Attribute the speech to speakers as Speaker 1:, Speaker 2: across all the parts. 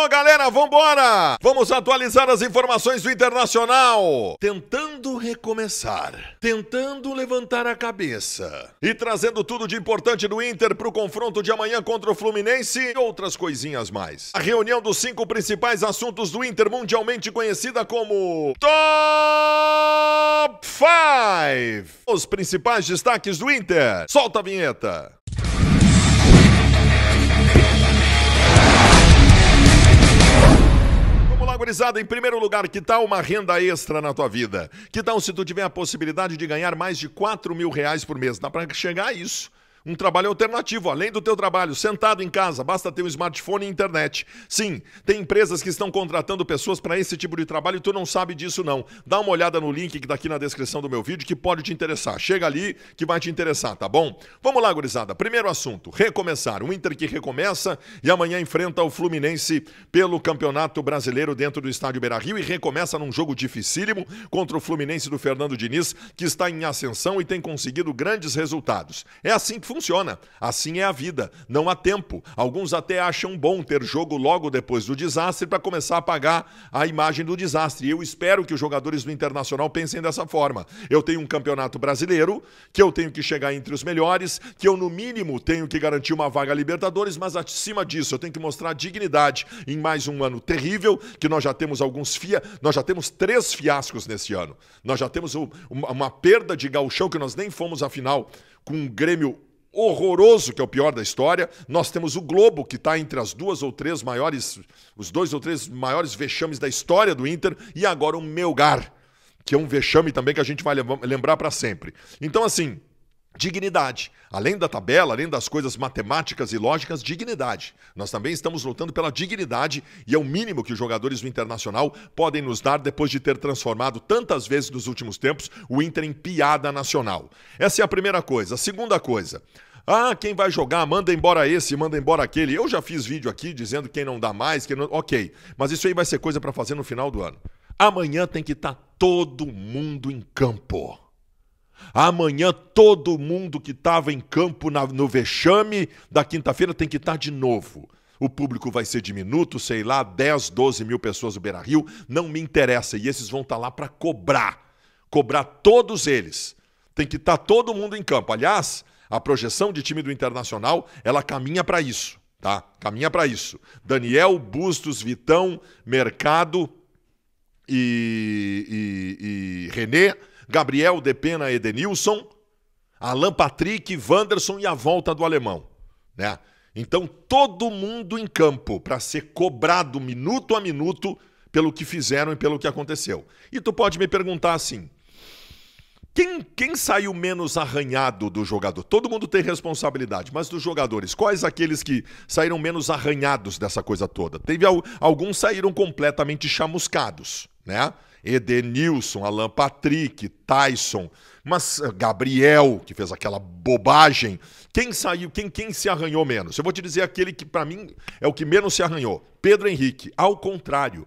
Speaker 1: Alô, galera, vambora! Vamos atualizar as informações do Internacional. Tentando recomeçar, tentando levantar a cabeça e trazendo tudo de importante do Inter para o confronto de amanhã contra o Fluminense e outras coisinhas mais. A reunião dos cinco principais assuntos do Inter, mundialmente conhecida como Top 5. Os principais destaques do Inter. Solta a vinheta. gurizada, em primeiro lugar, que tal uma renda extra na tua vida? Que tal se tu tiver a possibilidade de ganhar mais de 4 mil reais por mês? Dá para chegar a isso um trabalho alternativo, além do teu trabalho, sentado em casa, basta ter um smartphone e internet. Sim, tem empresas que estão contratando pessoas para esse tipo de trabalho e tu não sabe disso não. Dá uma olhada no link que está aqui na descrição do meu vídeo que pode te interessar. Chega ali que vai te interessar, tá bom? Vamos lá, gurizada. Primeiro assunto, recomeçar. O Inter que recomeça e amanhã enfrenta o Fluminense pelo Campeonato Brasileiro dentro do estádio Beira-Rio e recomeça num jogo dificílimo contra o Fluminense do Fernando Diniz, que está em ascensão e tem conseguido grandes resultados. É assim que funciona funciona. Assim é a vida. Não há tempo. Alguns até acham bom ter jogo logo depois do desastre para começar a apagar a imagem do desastre. Eu espero que os jogadores do Internacional pensem dessa forma. Eu tenho um campeonato brasileiro, que eu tenho que chegar entre os melhores, que eu, no mínimo, tenho que garantir uma vaga a Libertadores, mas acima disso, eu tenho que mostrar dignidade em mais um ano terrível, que nós já temos alguns fia. Nós já temos três fiascos nesse ano. Nós já temos uma perda de gauchão que nós nem fomos à final com um Grêmio horroroso, que é o pior da história. Nós temos o Globo, que está entre as duas ou três maiores, os dois ou três maiores vexames da história do Inter, e agora o Melgar, que é um vexame também que a gente vai lembrar para sempre. Então, assim, dignidade. Além da tabela, além das coisas matemáticas e lógicas, dignidade. Nós também estamos lutando pela dignidade e é o mínimo que os jogadores do Internacional podem nos dar depois de ter transformado tantas vezes nos últimos tempos o Inter em piada nacional. Essa é a primeira coisa. A segunda coisa, ah, quem vai jogar, manda embora esse, manda embora aquele. Eu já fiz vídeo aqui dizendo quem não dá mais, quem não. Ok, mas isso aí vai ser coisa para fazer no final do ano. Amanhã tem que estar tá todo mundo em campo. Amanhã todo mundo que estava em campo na, no vexame da quinta-feira tem que estar tá de novo. O público vai ser diminuto, sei lá, 10, 12 mil pessoas no Beira Rio, não me interessa. E esses vão estar tá lá para cobrar. Cobrar todos eles. Tem que estar tá todo mundo em campo. Aliás, a projeção de time do Internacional, ela caminha para isso, tá? Caminha para isso. Daniel, Bustos, Vitão, Mercado e, e, e René, Gabriel, Depena, Edenilson, Alan Patrick, Wanderson e a volta do alemão, né? Então todo mundo em campo para ser cobrado minuto a minuto pelo que fizeram e pelo que aconteceu. E tu pode me perguntar assim: quem, quem saiu menos arranhado do jogador? Todo mundo tem responsabilidade, mas dos jogadores, quais aqueles que saíram menos arranhados dessa coisa toda? Teve alguns saíram completamente chamuscados, né? Edenilson, Alan Patrick, Tyson, mas eh, Gabriel, que fez aquela bobagem. Quem saiu, quem, quem se arranhou menos? Eu vou te dizer aquele que, para mim, é o que menos se arranhou. Pedro Henrique, ao contrário.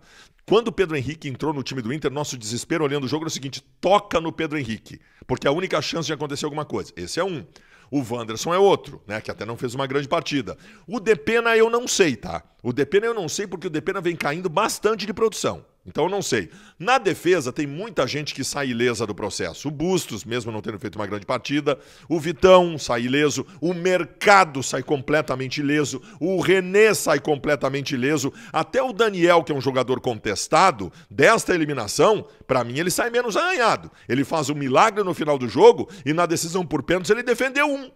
Speaker 1: Quando o Pedro Henrique entrou no time do Inter, nosso desespero olhando o jogo era o seguinte: toca no Pedro Henrique, porque é a única chance de acontecer alguma coisa. Esse é um. O Wanderson é outro, né? Que até não fez uma grande partida. O Depena eu não sei, tá? O Depena eu não sei porque o Depena vem caindo bastante de produção. Então eu não sei. Na defesa tem muita gente que sai ilesa do processo. O Bustos, mesmo não tendo feito uma grande partida, o Vitão sai ileso, o Mercado sai completamente ileso, o René sai completamente ileso, até o Daniel, que é um jogador contestado, desta eliminação, para mim ele sai menos arranhado. Ele faz um milagre no final do jogo e na decisão por pênaltis ele defendeu um,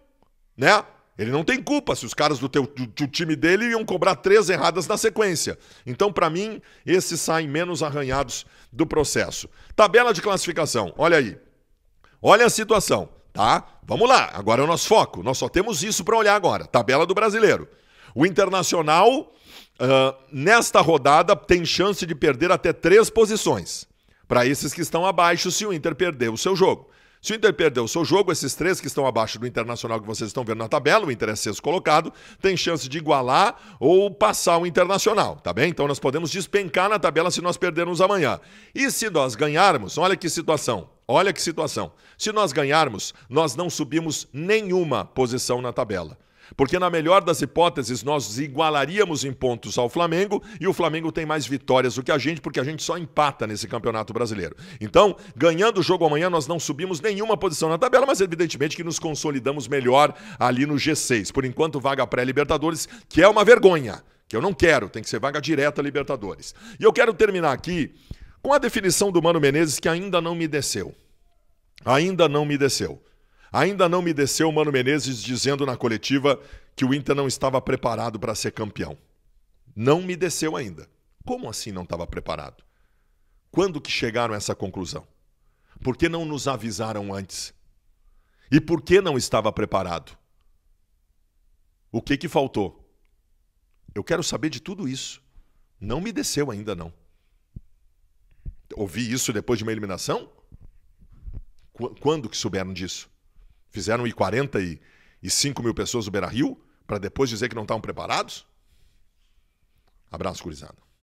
Speaker 1: né? Ele não tem culpa se os caras do teu do, do time dele iam cobrar três erradas na sequência. Então, para mim, esses saem menos arranhados do processo. Tabela de classificação, olha aí. Olha a situação, tá? Vamos lá, agora é o nosso foco. Nós só temos isso para olhar agora. Tabela do brasileiro. O Internacional, uh, nesta rodada, tem chance de perder até três posições. Para esses que estão abaixo, se o Inter perder o seu jogo. Se o Inter perdeu o seu jogo, esses três que estão abaixo do Internacional que vocês estão vendo na tabela, o Inter é sexto colocado, tem chance de igualar ou passar o Internacional, tá bem? Então nós podemos despencar na tabela se nós perdermos amanhã. E se nós ganharmos, olha que situação. Olha que situação. Se nós ganharmos, nós não subimos nenhuma posição na tabela. Porque, na melhor das hipóteses, nós igualaríamos em pontos ao Flamengo e o Flamengo tem mais vitórias do que a gente, porque a gente só empata nesse campeonato brasileiro. Então, ganhando o jogo amanhã, nós não subimos nenhuma posição na tabela, mas evidentemente que nos consolidamos melhor ali no G6. Por enquanto, vaga pré-Libertadores, que é uma vergonha, que eu não quero, tem que ser vaga direta Libertadores. E eu quero terminar aqui com a definição do Mano Menezes, que ainda não me desceu. Ainda não me desceu. Ainda não me desceu o Mano Menezes dizendo na coletiva que o Inter não estava preparado para ser campeão. Não me desceu ainda. Como assim não estava preparado? Quando que chegaram a essa conclusão? Por que não nos avisaram antes? E por que não estava preparado? O que que faltou? Eu quero saber de tudo isso. Não me desceu ainda não. Ouvi isso depois de uma eliminação? Quando que souberam disso? fizeram ir 45 mil pessoas no Beira Rio para depois dizer que não estavam preparados? Abraço, gurizada.